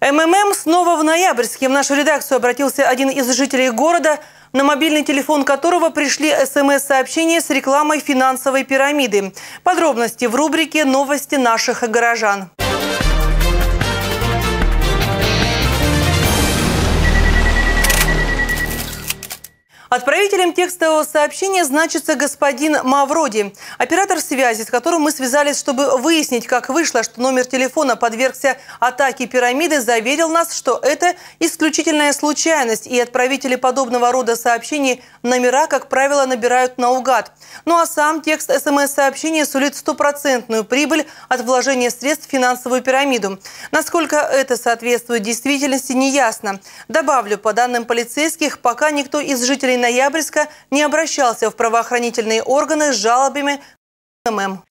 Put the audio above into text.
МММ снова в ноябрьске. В нашу редакцию обратился один из жителей города, на мобильный телефон которого пришли СМС-сообщения с рекламой финансовой пирамиды. Подробности в рубрике «Новости наших горожан». Отправителем текстового сообщения значится господин Мавроди, оператор связи, с которым мы связались, чтобы выяснить, как вышло, что номер телефона подвергся атаке пирамиды, заверил нас, что это исключительная случайность, и отправители подобного рода сообщений номера, как правило, набирают наугад. Ну а сам текст СМС-сообщения сулит стопроцентную прибыль от вложения средств в финансовую пирамиду. Насколько это соответствует действительности, неясно. Добавлю, по данным полицейских, пока никто из жителей ноябрьска не обращался в правоохранительные органы с жалобами на ММ.